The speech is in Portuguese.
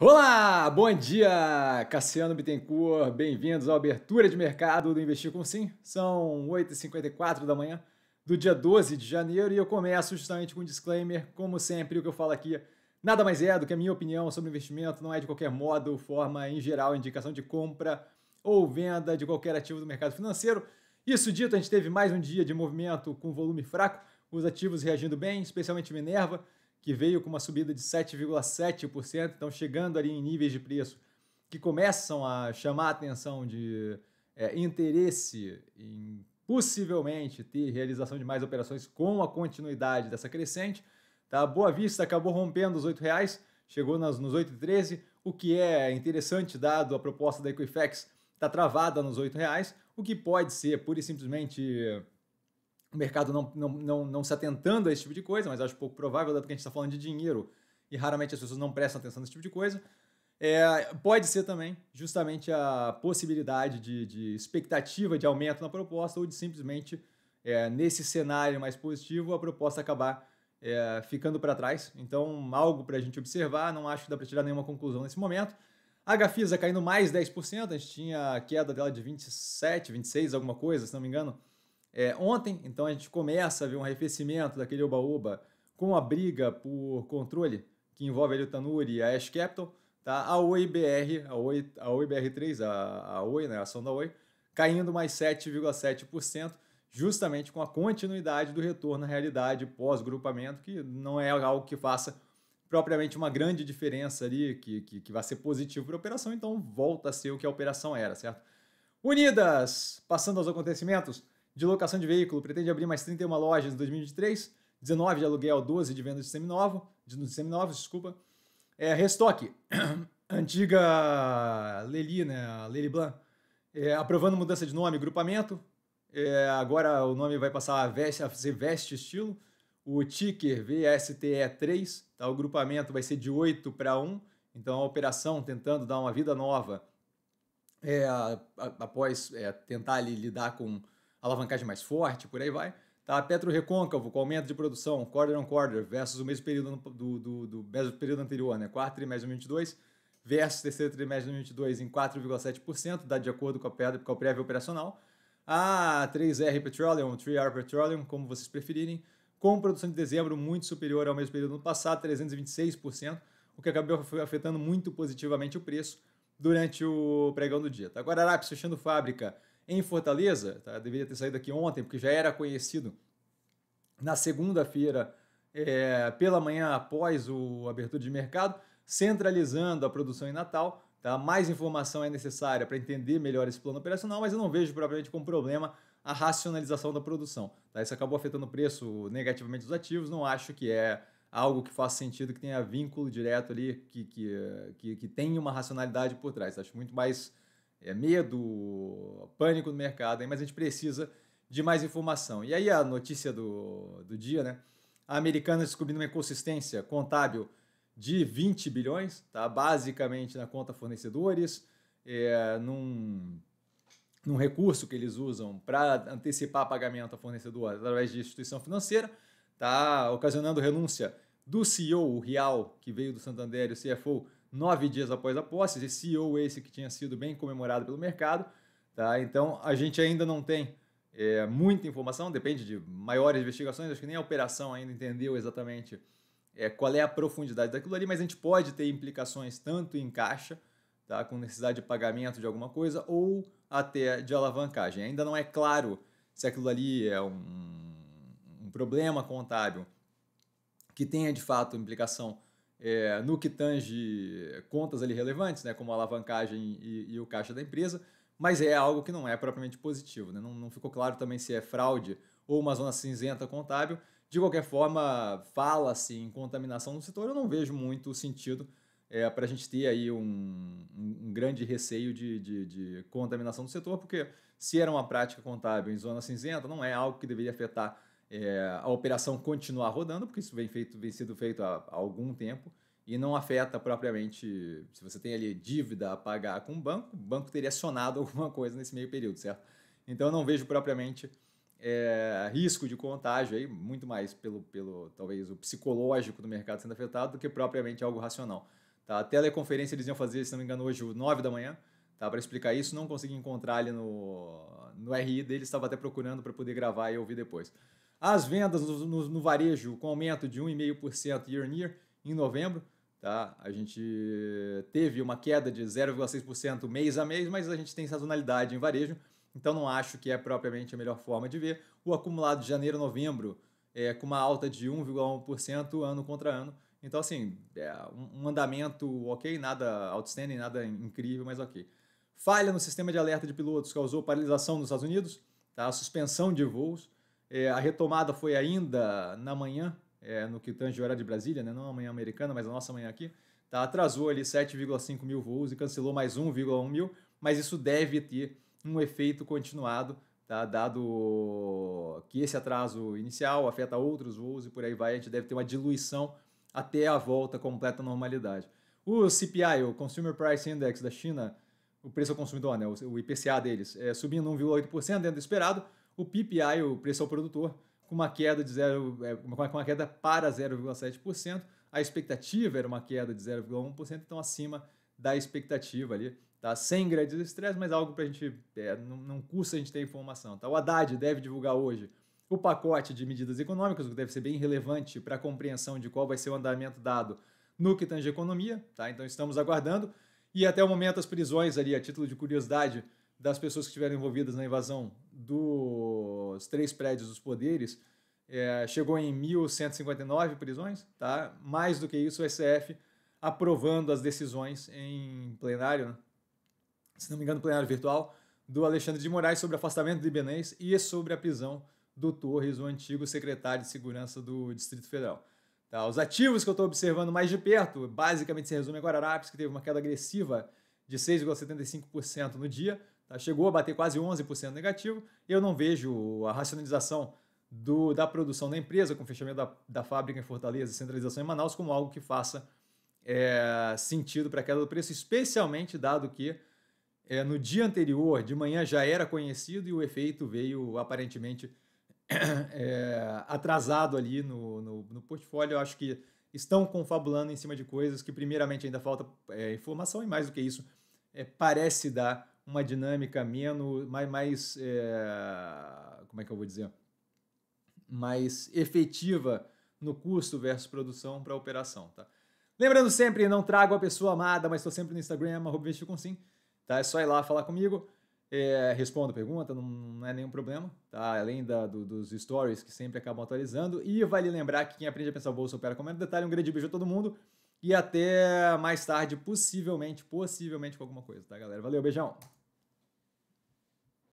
Olá, bom dia! Cassiano Bittencourt, bem-vindos à abertura de mercado do Investir com Sim. São 8h54 da manhã do dia 12 de janeiro e eu começo justamente com um disclaimer. Como sempre, o que eu falo aqui nada mais é do que a minha opinião sobre investimento, não é de qualquer modo, forma em geral, indicação de compra ou venda de qualquer ativo do mercado financeiro. Isso dito, a gente teve mais um dia de movimento com volume fraco, os ativos reagindo bem, especialmente Minerva que veio com uma subida de 7,7%, então chegando ali em níveis de preço que começam a chamar a atenção de é, interesse em possivelmente ter realização de mais operações com a continuidade dessa crescente. Tá? Boa Vista acabou rompendo os R$ 8,00, chegou nas, nos 8,13, o que é interessante dado a proposta da Equifax está travada nos R$ 8,00, o que pode ser pura e simplesmente o mercado não, não, não, não se atentando a esse tipo de coisa, mas acho pouco provável, dado que a gente está falando de dinheiro e raramente as pessoas não prestam atenção nesse tipo de coisa. É, pode ser também justamente a possibilidade de, de, expectativa de aumento na proposta ou de simplesmente, é, nesse cenário mais positivo, a proposta acabar é, ficando para trás. Então, algo para a gente observar, não acho que dá para tirar nenhuma conclusão nesse momento. A Gafisa caindo mais 10%, a gente tinha a queda dela de 27, 26, alguma coisa, se não me engano, é, ontem. Então a gente começa a ver um arrefecimento daquele oba-oba com a briga por controle que envolve a Tanuri e a Ash Capital. Tá? A Oi BR, a Oi, a Oi BR3, a, a Oi, né? a ação da Oi, caindo mais 7,7%, justamente com a continuidade do retorno à realidade pós-grupamento, que não é algo que faça propriamente uma grande diferença ali, que, que, que vai ser positivo para a operação, então volta a ser o que a operação era, certo? Unidas, passando aos acontecimentos, de locação de veículo, pretende abrir mais 31 lojas em 2023, 19 de aluguel, 12 de venda de seminovo, de seminovos, desculpa. É, restoque, antiga Leli, né, a Leli Blanc, é, aprovando mudança de nome, grupamento, é, agora o nome vai passar a, veste, a ser Veste Estilo, o ticker VSTE3, tá, o grupamento vai ser de 8 para 1, então a operação tentando dar uma vida nova, é, após é, tentar lidar com alavancagem mais forte, por aí vai. Tá, Petro Recôncavo, com aumento de produção, quarter on quarter, versus o mesmo período do, do, do mesmo período anterior, né? quarto trimestre de 2022 versus terceiro trimestre de 2022 em 4,7%, dá de acordo com a, com a prévia operacional. A ah, 3R Petroleum, 3R Petroleum, como vocês preferirem, com produção de dezembro muito superior ao mesmo período do passado, 326%, o que acabou afetando muito positivamente o preço durante o pregão do dia. Tá? Guararapes fechando fábrica, em Fortaleza, tá? deveria ter saído aqui ontem, porque já era conhecido na segunda-feira é, pela manhã após o abertura de mercado, centralizando a produção em Natal. Tá? Mais informação é necessária para entender melhor esse plano operacional, mas eu não vejo propriamente como problema a racionalização da produção. Tá? Isso acabou afetando o preço negativamente dos ativos, não acho que é algo que faça sentido, que tenha vínculo direto ali, que, que, que, que tem uma racionalidade por trás. Acho muito mais é, medo, pânico no mercado, hein? mas a gente precisa de mais informação. E aí a notícia do, do dia, né? A americana descobrindo uma inconsistência contábil de 20 bilhões, tá? basicamente na conta fornecedores, é, num, num recurso que eles usam para antecipar pagamento a fornecedor através de instituição financeira, tá? ocasionando renúncia do CEO, o real que veio do Santander, o CFO nove dias após a posse, esse CEO esse que tinha sido bem comemorado pelo mercado. Tá? Então, a gente ainda não tem é, muita informação, depende de maiores investigações, acho que nem a operação ainda entendeu exatamente é, qual é a profundidade daquilo ali, mas a gente pode ter implicações tanto em caixa, tá? com necessidade de pagamento de alguma coisa, ou até de alavancagem. Ainda não é claro se aquilo ali é um, um problema contábil que tenha de fato implicação é, no que tange contas ali relevantes, né, como a alavancagem e, e, o caixa da empresa, mas é algo que não é propriamente positivo. Né? Não, não ficou claro também se é fraude ou uma zona cinzenta contábil. De qualquer forma, fala-se em contaminação no setor, eu não vejo muito sentido é, para a gente ter aí um, um grande receio de, de, de, contaminação do setor, porque se era uma prática contábil em zona cinzenta, não é algo que deveria afetar é, a operação continuar rodando, porque isso vem, feito, vem sido feito há, há algum tempo, e não afeta propriamente. Se você tem ali dívida a pagar com o banco, o banco teria acionado alguma coisa nesse meio período, certo? Então eu não vejo propriamente é, risco de contágio aí, muito mais pelo, pelo talvez o psicológico do mercado sendo afetado do que propriamente algo racional. Tá? A teleconferência eles iam fazer, se não me engano, hoje, 9 da manhã, tá? para explicar isso. Não consegui encontrar ali no, no RI dele, estava até procurando para poder gravar e ouvir depois. As vendas no, no, no varejo com aumento de 1,5% year on year em novembro. Tá? A gente teve uma queda de 0,6% mês a mês, mas a gente tem sazonalidade em varejo, então não acho que é propriamente a melhor forma de ver. O acumulado de janeiro a novembro é com uma alta de 1,1% ano contra ano. Então, assim, é um andamento ok, nada outstanding, nada incrível, mas ok. Falha no sistema de alerta de pilotos causou paralisação nos Estados Unidos, tá? suspensão de voos. É, a retomada foi ainda na manhã é, no que tange horário de Brasília, né? não é a manhã americana, mas a nossa manhã aqui, tá? atrasou ali 7,5 mil voos e cancelou mais 1,1 mil, mas isso deve ter um efeito continuado, tá? dado que esse atraso inicial afeta outros voos e por aí vai, a gente deve ter uma diluição até a volta completa à normalidade. O CPI, o Consumer Price Index da China, o preço ao consumidor, né? o IPCA deles, é subindo 1,8% dentro do esperado, o PPI, o preço ao produtor, com uma queda de zero, é, com uma queda para 0,7%. A expectativa era uma queda de 0,1%, então acima da expectativa ali, tá? Sem grandes estresses, mas algo para é, a gente é, não, não custa a gente ter informação, tá? O Haddad deve divulgar hoje o pacote de medidas econômicas, que deve ser bem relevante para a compreensão de qual vai ser o andamento dado no que tange economia, tá? Então estamos aguardando. E até o momento as prisões ali, a título de curiosidade, das pessoas que estiveram envolvidas na invasão dos três prédios dos poderes é, chegou em 1.159 prisões, tá? Mais do que isso, o SF aprovando as decisões em plenário, né? se não me engano, plenário virtual, do Alexandre de Moraes sobre afastamento de Ibanês e sobre a prisão do Torres, o antigo secretário de Segurança do Distrito Federal. Tá, os ativos que eu estou observando mais de perto, basicamente se resume a Guararapes, que teve uma queda agressiva de 6,75% no dia, Tá? Chegou a bater quase 11% negativo. Eu não vejo a racionalização do, da produção da empresa, com o fechamento da, da fábrica em Fortaleza e centralização em Manaus, como algo que faça é, sentido para a queda do preço, especialmente dado que é, no dia anterior, de manhã, já era conhecido e o efeito veio aparentemente é, atrasado ali no, no, no, portfólio. Eu acho que estão confabulando em cima de coisas que, primeiramente, ainda falta é, informação e, mais do que isso, é, parece dar uma dinâmica menos, mais, mais eh, é, como é que eu vou dizer, mais efetiva no custo versus produção para operação, tá? Lembrando sempre, não trago a pessoa amada, mas estou sempre no Instagram, @vesticonsim, tá? É só ir lá falar comigo, é, respondo a pergunta, não, não, é nenhum problema, tá? Além da, do, dos stories que sempre acabam atualizando e vale lembrar que quem aprende a pensar bolsa opera com menos detalhe. Um grande beijo a todo mundo. E até mais tarde, possivelmente, possivelmente com alguma coisa, tá, galera? Valeu, beijão!